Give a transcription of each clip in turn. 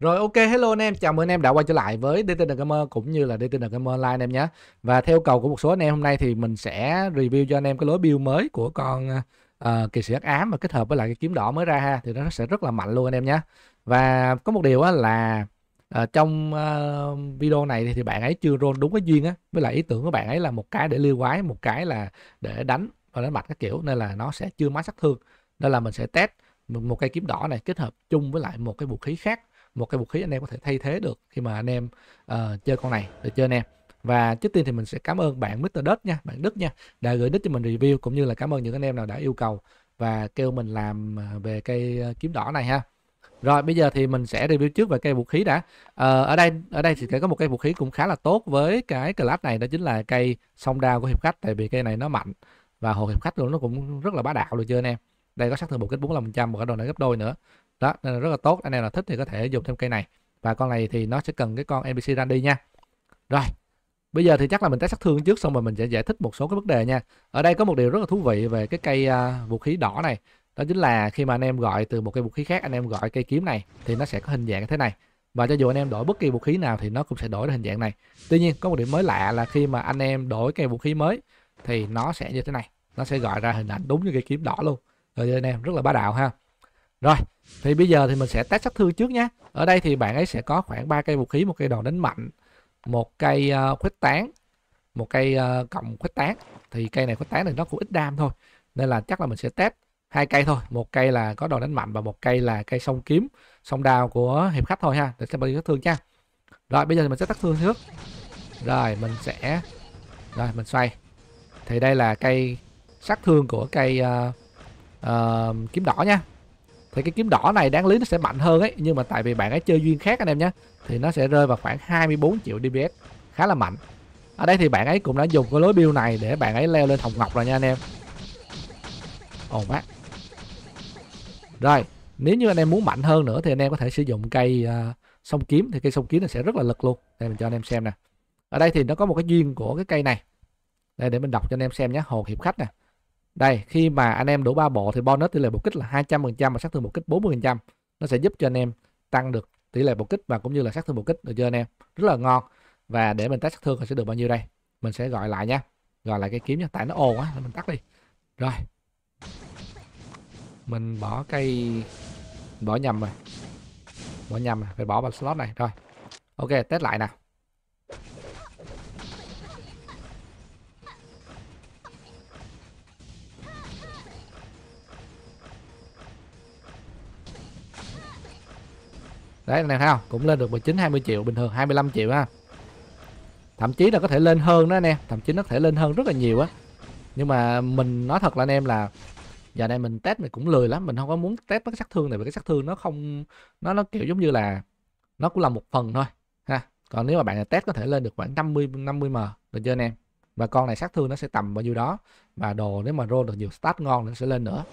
Rồi ok hello anh em, chào mừng anh em đã quay trở lại với DTN Gamer cũng như là DTN Gamer Online anh em nhé. Và theo yêu cầu của một số anh em hôm nay thì mình sẽ review cho anh em cái lối build mới của con uh, ờ, kỳ sĩ hắc ám mà kết hợp với lại cái kiếm đỏ mới ra ha thì nó sẽ rất là mạnh luôn anh em nhé. Và có một điều là uh, trong uh, video này thì bạn ấy chưa roll đúng cái duyên á, với lại ý tưởng của bạn ấy là một cái để lưu quái, một cái là để đánh và đánh bạch các kiểu nên là nó sẽ chưa má sát thương. Nên là mình sẽ test một cây kiếm đỏ này kết hợp chung với lại một cái vũ khí khác một cái vũ khí anh em có thể thay thế được khi mà anh em uh, chơi con này để chơi anh em và trước tiên thì mình sẽ cảm ơn bạn Mr. Đất nha, bạn Đức nha đã gửi đất cho mình review cũng như là cảm ơn những anh em nào đã yêu cầu và kêu mình làm ờ, về cây ờ, kiếm đỏ này ha. Rồi bây giờ thì mình sẽ review trước về cây vũ khí đã. Ờ, ở đây ở đây thì sẽ có một cây vũ khí cũng khá là tốt với cái class này đó chính là cây song đao của hiệp khách tại vì cây này nó mạnh và hồ hiệp khách luôn nó cũng rất là bá đạo được chưa anh em. Đây có sát thương một kích 45%, một cái đồ này gấp đôi nữa đó nên là rất là tốt anh em là thích thì có thể dùng thêm cây này và con này thì nó sẽ cần cái con NPC Randy nha rồi bây giờ thì chắc là mình test sát thương trước xong rồi mình sẽ giải thích một số cái vấn đề nha ở đây có một điều rất là thú vị về cái cây uh, vũ khí đỏ này đó chính là khi mà anh em gọi từ một cây vũ khí khác anh em gọi cây kiếm này thì nó sẽ có hình dạng như thế này và cho dù anh em đổi bất kỳ vũ khí nào thì nó cũng sẽ đổi được hình dạng này tuy nhiên có một điểm mới lạ là khi mà anh em đổi cây vũ khí mới thì nó sẽ như thế này nó sẽ gọi ra hình ảnh đúng như cây kiếm đỏ luôn rồi anh em rất là bá đạo ha rồi, thì bây giờ thì mình sẽ test sát thương trước nhé. Ở đây thì bạn ấy sẽ có khoảng 3 cây vũ khí, một cây đòn đánh mạnh, một cây uh, khuếch tán, một cây uh, cộng khuếch tán. Thì cây này khuếch tán thì nó cũng ít đam thôi. Nên là chắc là mình sẽ test hai cây thôi, một cây là có đòn đánh mạnh và một cây là cây sông kiếm, sông đao của hiệp khách thôi ha, để xem bao nhiêu sát thương nha. Rồi bây giờ thì mình sẽ tắt thương trước. Rồi mình sẽ rồi mình xoay. Thì đây là cây sát thương của cây uh, uh, kiếm đỏ nha thì cái kiếm đỏ này đáng lý nó sẽ mạnh hơn ấy nhưng mà tại vì bạn ấy chơi duyên khác anh em nhé thì nó sẽ rơi vào khoảng 24 triệu DPS khá là mạnh ở đây thì bạn ấy cũng đã dùng cái lối build này để bạn ấy leo lên hồng ngọc rồi nha anh em ồn quá rồi nếu như anh em muốn mạnh hơn nữa thì anh em có thể sử dụng cây uh, sông kiếm thì cây sông kiếm nó sẽ rất là lực luôn đây mình cho anh em xem nè ở đây thì nó có một cái duyên của cái cây này đây để mình đọc cho anh em xem nhé hồ hiệp khách nè đây khi mà anh em đổ ba bộ thì bonus tỷ lệ bột kích là 200 phần trăm và sát thương bột kích 40 phần trăm nó sẽ giúp cho anh em tăng được tỷ lệ bột kích và cũng như là sát thương bột kích được chưa anh em rất là ngon và để mình test sát thương sẽ được bao nhiêu đây mình sẽ gọi lại nha gọi lại cái kiếm nha tại nó ồn quá mình tắt đi rồi mình bỏ cây bỏ nhầm rồi bỏ nhầm rồi. phải bỏ vào slot này rồi ok test lại nào đấy này thấy không cũng lên được 19 20 triệu bình thường 25 triệu ha thậm chí là có thể lên hơn đó anh em thậm chí nó có thể lên hơn rất là nhiều á nhưng mà mình nói thật là anh em là giờ này mình test mình cũng lười lắm mình không có muốn test cái sát thương này vì cái sát thương nó không nó nó kiểu giống như là nó cũng là một phần thôi ha còn nếu mà bạn là test có thể lên được khoảng 50 50 m được chưa anh em và con này sát thương nó sẽ tầm bao nhiêu đó và đồ nếu mà roll được nhiều stat ngon nó sẽ lên nữa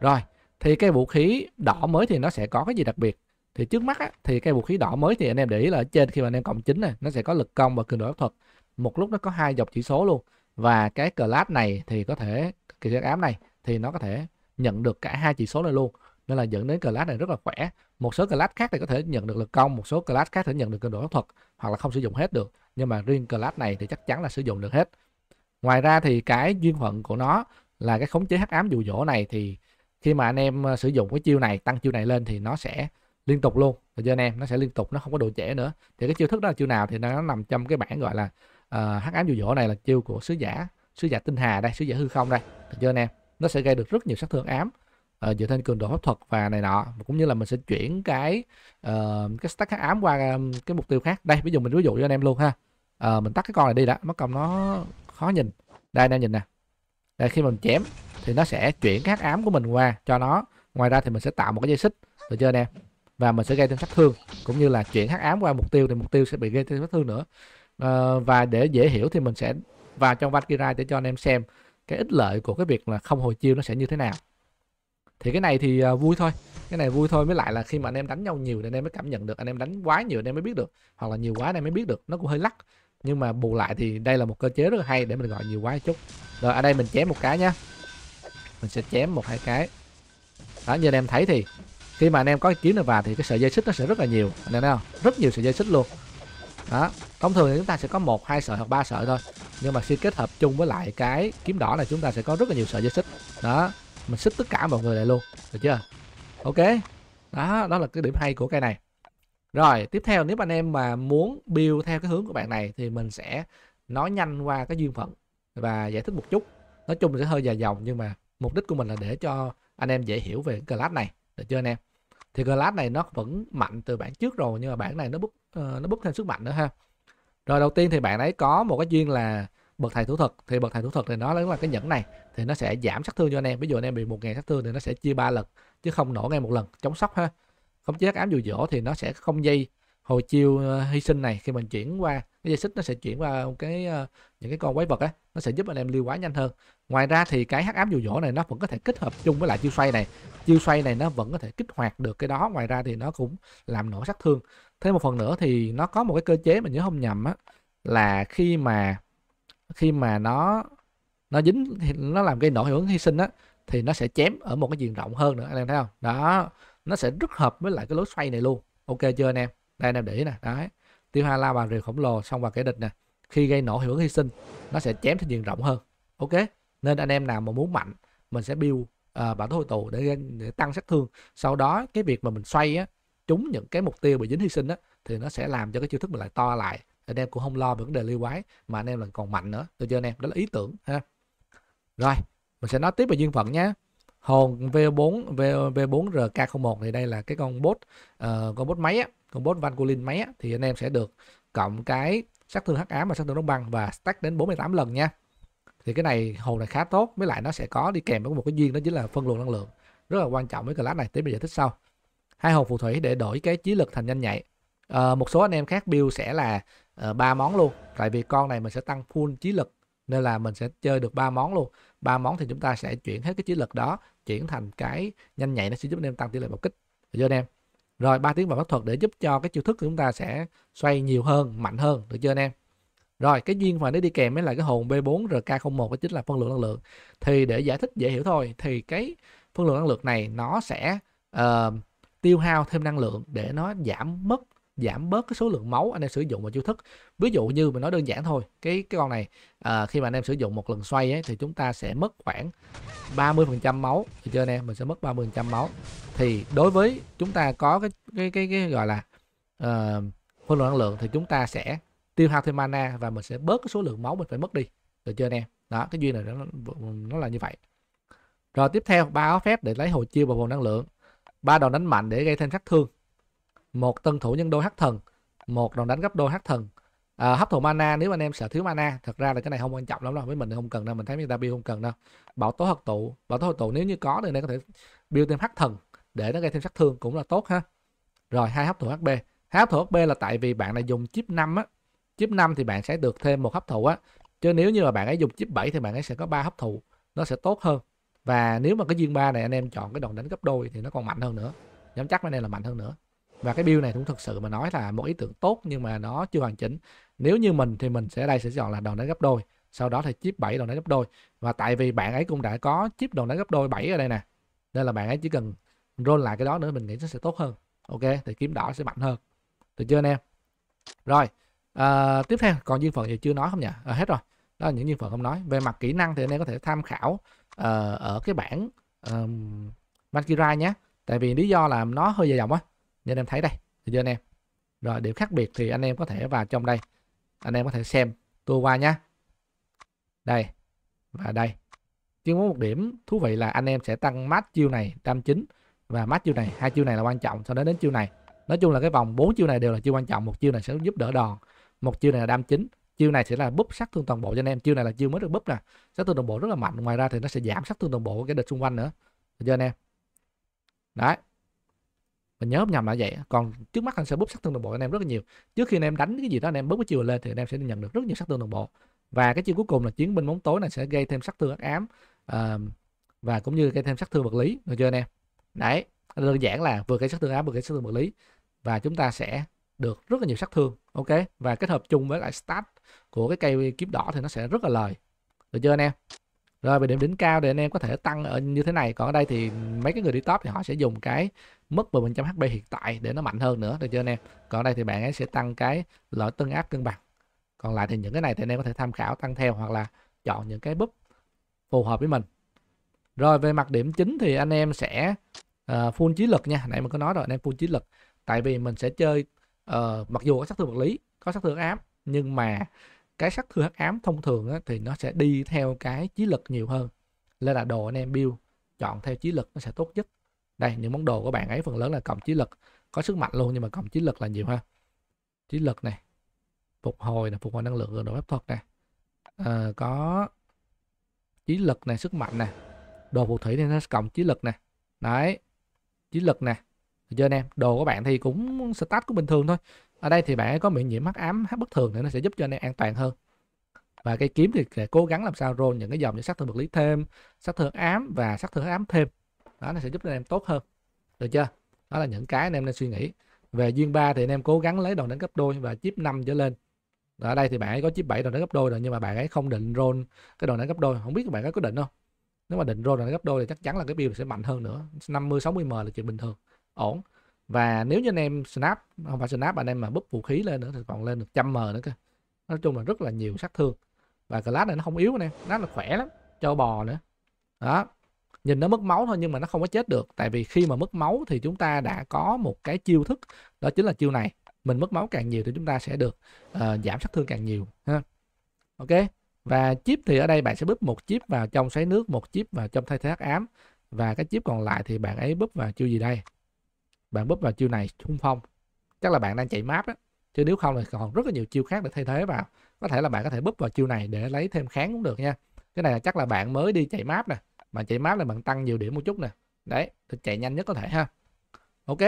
rồi thì cái vũ khí đỏ mới thì nó sẽ có cái gì đặc biệt thì trước mắt á, thì cái vũ khí đỏ mới thì anh em để ý là ở trên khi mà anh em cộng chính này nó sẽ có lực công và cường độ áp thuật một lúc nó có hai dọc chỉ số luôn và cái class này thì có thể kỳ sát ám này thì nó có thể nhận được cả hai chỉ số này luôn nên là dẫn đến class này rất là khỏe một số class khác thì có thể nhận được lực công một số class khác thể nhận được cường độ áp thuật hoặc là không sử dụng hết được nhưng mà riêng class này thì chắc chắn là sử dụng được hết ngoài ra thì cái duyên phận của nó là cái khống chế hắc ám dụ dỗ này thì khi mà anh em ờ, sử dụng cái chiêu này tăng chiêu này lên thì nó sẽ liên tục luôn được chưa anh em nó sẽ liên tục nó không có độ trễ nữa thì cái chiêu thức đó là chiêu nào thì nó nằm trong cái bản gọi là uh, hắc ám dụ dỗ này là chiêu của sứ giả sứ giả tinh hà đây sứ giả hư không đây được chưa anh em nó sẽ gây được rất nhiều sát thương ám uh, dựa trên cường độ pháp thuật và này nọ cũng như là mình sẽ chuyển cái uh, cái stack hắc ám qua cái mục tiêu khác đây ví dụ mình ví dụ cho anh em luôn ha uh, mình tắt cái con này đi đã mất công nó khó nhìn đây anh em nhìn nè đây khi mình chém thì nó sẽ chuyển các ám của mình qua cho nó ngoài ra thì mình sẽ tạo một cái dây xích được chưa anh em và mình sẽ gây thêm sát thương cũng như là chuyển hắc ám qua mục tiêu thì mục tiêu sẽ bị gây thêm sát thương nữa à, và để dễ hiểu thì mình sẽ vào trong Valkyrie để cho anh em xem cái ích lợi của cái việc là không hồi chiêu nó sẽ như thế nào thì cái này thì ờ, vui thôi cái này vui thôi với lại là khi mà anh em đánh nhau nhiều thì anh em mới cảm nhận được anh em đánh quá nhiều anh em mới biết được hoặc là nhiều quá anh em mới biết được nó cũng hơi lắc nhưng mà bù lại thì đây là một cơ chế rất là hay để mình gọi nhiều quá chút rồi ở đây mình chém một cái nhá mình sẽ chém một hai cái đó như anh em thấy thì khi mà anh em có kiếm này vào thì cái sợi dây xích nó sẽ rất là nhiều anh em thấy không rất nhiều sợi dây xích luôn đó thông thường thì chúng ta sẽ có một hai sợi hoặc ba sợi thôi nhưng mà khi kết hợp chung với lại cái kiếm đỏ này chúng ta sẽ có rất là nhiều sợi dây xích đó mình xích tất cả mọi người lại luôn được chưa ok đó đó là cái điểm hay của cây này rồi tiếp theo nếu anh em mà muốn build theo cái hướng của bạn này thì mình sẽ nói nhanh qua cái duyên phận và giải thích một chút nói chung sẽ hơi dài dòng nhưng mà mục đích của mình là để cho anh em dễ hiểu về cái class này được chưa anh em thì glass này nó vẫn mạnh từ bản trước rồi nhưng mà bản này nó bút uh, ờ, nó bút thêm sức mạnh nữa ha rồi đầu tiên thì bạn ấy có một cái duyên là bậc thầy thủ thuật thì bậc thầy thủ thuật thì nó lớn là cái nhẫn này thì nó sẽ giảm sát thương cho anh em ví dụ anh em bị một ngàn sát thương thì nó sẽ chia ba lần chứ không nổ ngay một lần chống sốc ha khống chế ám dụ dỗ thì nó sẽ không dây hồi chiêu ờ, hy sinh này khi mình chuyển qua cái dây xích nó sẽ chuyển qua cái ờ, những cái con quái vật á nó sẽ giúp anh em lưu quá nhanh hơn ngoài ra thì cái hắc ám dụ dỗ này nó vẫn có thể kết hợp chung với lại chiêu xoay này chiêu xoay này nó vẫn có thể kích hoạt được cái đó ngoài ra thì nó cũng làm nổ sát thương Thêm một phần nữa thì nó có một cái cơ chế mà nhớ không nhầm á là khi mà khi mà nó nó dính nó làm gây nổ hiệu ứng hy sinh á thì nó sẽ chém ở một cái diện rộng hơn nữa anh em thấy không đó nó sẽ rất hợp với lại cái lối xoay này luôn ok chưa anh em đây anh em để ý nè đấy tiêu hai lao vào rìu khổng lồ xong vào kẻ địch nè khi gây nổ hiệu ứng hy sinh nó sẽ chém trên diện rộng hơn ok nên anh em nào mà muốn mạnh mình sẽ build à, bản thổ tù để, để tăng sát thương sau đó cái việc mà mình xoay á trúng những cái mục tiêu bị dính hy sinh á thì nó sẽ làm cho cái chiêu thức mình lại to lại anh em cũng không lo về vấn đề lưu quái mà anh em là còn mạnh nữa được chưa anh em đó là ý tưởng ha rồi mình sẽ nói tiếp về duyên phận nhé hồn V4 v, V4 RK01 thì đây là cái con bot uh, ờ, con bot máy á, con bot Vanculin máy á, thì anh em sẽ được cộng cái sát thương hắc ám và sát thương đóng băng và stack đến 48 lần nha thì cái này hồn này khá tốt với lại nó sẽ có đi kèm với một cái duyên đó chính là phân luồng năng lượng rất là quan trọng với class này tí mình giải thích sau hai hồn phù thủy để đổi cái trí lực thành nhanh nhạy à, một số anh em khác build sẽ là ờ, ba uh, món luôn tại vì con này mình sẽ tăng full trí lực nên là mình sẽ chơi được ba món luôn ba món thì chúng ta sẽ chuyển hết cái trí lực đó chuyển thành cái nhanh nhạy nó sẽ giúp anh em tăng tỷ lệ bạo kích được chưa anh em rồi ba tiếng vào pháp thuật để giúp cho cái chiêu thức của chúng ta sẽ xoay nhiều hơn mạnh hơn được chưa anh em rồi, cái duyên mà nó đi kèm với là cái hồn B4RK01 đó chính là phân lượng năng lượng. Thì để giải thích dễ hiểu thôi thì cái phân lượng năng lượng này nó sẽ uh, tiêu hao thêm năng lượng để nó giảm mất giảm bớt cái số lượng máu anh em sử dụng vào chiêu thức ví dụ như mình nói đơn giản thôi cái cái con này à, khi mà anh em sử dụng một lần xoay ấy, thì chúng ta sẽ mất khoảng 30 phần trăm máu được chưa anh em mình sẽ mất 30 phần trăm máu thì đối với chúng ta có cái cái cái, cái gọi là uh, phân lượng năng lượng thì chúng ta sẽ tiêu hao thêm mana và mình sẽ bớt cái số lượng máu mình phải mất đi được chưa anh em đó cái duyên này nó, nó là như vậy rồi tiếp theo ba áo phép để lấy hồi chiêu và nguồn năng lượng ba đòn đánh mạnh để gây thêm sát thương một tân thủ nhân đôi hắc thần một đòn đánh gấp đôi hắc thần à, hấp thụ mana nếu anh em sợ thiếu mana thật ra là cái này không quan trọng lắm đâu với mình thì không cần đâu mình thấy người ta build không cần đâu bảo tố hợp tụ bảo tố hợp tụ nếu như có thì anh em có thể build thêm hắc thần để nó gây thêm sát thương cũng là tốt ha rồi hai hấp thụ hp hấp thụ hp là tại vì bạn này dùng chip 5 á chip 5 thì bạn sẽ được thêm một hấp thụ á chứ nếu như mà bạn ấy dùng chip 7 thì bạn ấy sẽ có ba hấp thụ nó sẽ tốt hơn và nếu mà cái viên ba này anh em chọn cái đòn đánh gấp đôi thì nó còn mạnh hơn nữa dám chắc bên đây là mạnh hơn nữa và cái build này cũng thực sự mà nói là một ý tưởng tốt nhưng mà nó chưa hoàn chỉnh nếu như mình thì mình sẽ đây sẽ chọn là đòn đánh gấp đôi sau đó thì chip 7 đòn đánh gấp đôi và tại vì bạn ấy cũng đã có chip đòn đánh gấp đôi 7 ở đây nè nên là bạn ấy chỉ cần roll lại cái đó nữa mình nghĩ nó sẽ tốt hơn ok thì kiếm đỏ sẽ mạnh hơn được chưa anh em rồi à, tiếp theo còn duyên phần thì chưa nói không nhỉ à, hết rồi đó là những duyên phần không nói về mặt kỹ năng thì anh em có thể tham khảo uh, ở cái bảng um, Mankirai nhé tại vì lý do là nó hơi dài dòng á như anh em thấy đây được chưa anh em rồi điểm khác biệt thì anh em có thể vào trong đây anh em có thể xem tua qua nhé đây và đây nhưng có một điểm thú vị là anh em sẽ tăng mát chiêu này tam chín và mát chiêu này hai chiêu này là quan trọng sau đó đến chiêu này nói chung là cái vòng bốn chiêu này đều là chiêu quan trọng một chiêu này sẽ giúp đỡ đòn một chiêu này là đam chính chiêu này sẽ là búp sát thương toàn bộ cho anh em chiêu này là chiêu mới được búp nè sát thương toàn bộ rất là mạnh ngoài ra thì nó sẽ giảm sát thương toàn bộ của cái địch xung quanh nữa được chưa anh em đấy mình nhớ nhầm là vậy còn trước mắt anh sẽ búp sát thương toàn bộ anh em rất là nhiều trước khi anh em đánh cái gì đó anh em búp cái chiêu lên thì anh em sẽ nhận được rất nhiều sát thương toàn bộ và cái chiêu cuối cùng là chiến binh bóng tối này sẽ gây thêm sát thương ác ám uh, và cũng như gây thêm sát thương vật lý được chưa anh em đấy đơn giản là vừa gây sát thương ám vừa gây sát thương vật lý và chúng ta sẽ được rất là nhiều sát thương ok và kết hợp chung với lại stat của cái cây kiếm đỏ thì nó sẽ rất là lời được chưa anh em rồi về điểm đỉnh cao thì anh em có thể tăng ở như thế này còn ở đây thì mấy cái người đi top thì họ sẽ dùng cái mất 10% HP hiện tại để nó mạnh hơn nữa được chưa anh em còn ở đây thì bạn ấy sẽ tăng cái lợi tân áp cân bằng còn lại thì những cái này thì anh em có thể tham khảo tăng theo hoặc là chọn những cái búp phù hợp với mình rồi về mặt điểm chính thì anh em sẽ uh, full trí lực nha nãy mình có nói rồi anh em full trí lực tại vì mình sẽ chơi uh, mặc dù có sát thương vật lý có sát thương ám nhưng mà cái sát thương hắc ám thông thường á, thì nó sẽ đi theo cái trí lực nhiều hơn nên là đồ anh em build chọn theo trí lực nó sẽ tốt nhất đây những món đồ của bạn ấy phần lớn là cộng trí lực có sức mạnh luôn nhưng mà cộng trí lực là nhiều ha trí lực này phục hồi này, phục hồi năng lượng đồ phép thuật này, à, ờ, có trí lực này sức mạnh này, đồ phù thủy này nó cộng trí lực này, đấy trí lực này. Được chưa anh em? Đồ của bạn thì cũng stat cũng bình thường thôi. Ở đây thì bạn ấy có miễn nhiễm mắt ám hắc bất thường thì nó sẽ giúp cho anh em an toàn hơn. Và cây kiếm thì sẽ cố gắng làm sao roll những cái dòng như sát thương vật lý thêm, sát thương ám và sát thương ám thêm. Đó nó sẽ giúp cho anh em tốt hơn. Được chưa? Đó là những cái anh em nên suy nghĩ. Về duyên ba thì anh em cố gắng lấy đòn đánh cấp đôi và chip 5 trở lên. Ở đây thì bạn ấy có chip 7 đòn đánh cấp đôi rồi nhưng mà bạn ấy không định roll cái đòn đánh cấp đôi. Không biết các bạn ấy có định không? Nếu mà định roll đòn đánh cấp đôi thì chắc chắn là cái build sẽ mạnh hơn nữa. 50 60 m là chuyện bình thường ổn và nếu như anh em snap không phải snap anh em mà búp vũ khí lên nữa thì còn lên được trăm m nữa cơ nói chung là rất là nhiều sát thương và class này nó không yếu anh em nó là khỏe lắm cho bò nữa đó nhìn nó mất máu thôi nhưng mà nó không có chết được tại vì khi mà mất máu thì chúng ta đã có một cái chiêu thức đó chính là chiêu này mình mất máu càng nhiều thì chúng ta sẽ được uh, giảm sát thương càng nhiều ha ok và chip thì ở đây bạn sẽ búp một chip vào trong xoáy nước một chip vào trong thay thế ám và cái chip còn lại thì bạn ấy búp vào chiêu gì đây bạn búp vào chiêu này xung phong chắc là bạn đang chạy map á chứ nếu không thì còn rất là nhiều chiêu khác để thay thế vào có thể là bạn có thể búp vào chiêu này để lấy thêm kháng cũng được nha cái này là chắc là bạn mới đi chạy map nè mà chạy map là bạn tăng nhiều điểm một chút nè đấy thì chạy nhanh nhất có thể ha ok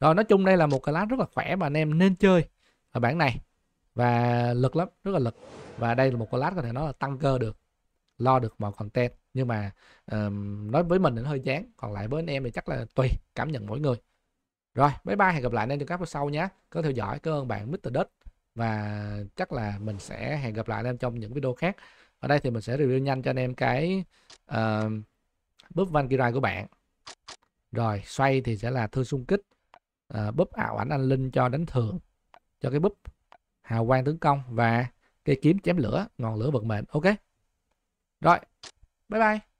rồi nói chung đây là một cái lá rất là khỏe mà anh em nên chơi ở bản này và lực lắm rất là lực và đây là một cái lát có thể nói là tăng cơ được lo được mọi content nhưng mà um, nói với mình thì nó hơi chán còn lại với anh em thì chắc là tùy cảm nhận mỗi người rồi, bye bye, hẹn gặp lại anh em trong các video sau nhé. Có theo dõi, cảm ơn bạn Mr. Đất và chắc là mình sẽ hẹn gặp lại anh em trong những video khác. Ở đây thì mình sẽ review nhanh cho anh em cái uh, búp Vankirai của bạn. Rồi, xoay thì sẽ là thư xung kích, uh, búp ảo ảnh anh linh cho đánh thường cho cái búp hào quang tướng công và cây kiếm chém lửa, ngọn lửa bật mệnh. Ok. Rồi, bye bye.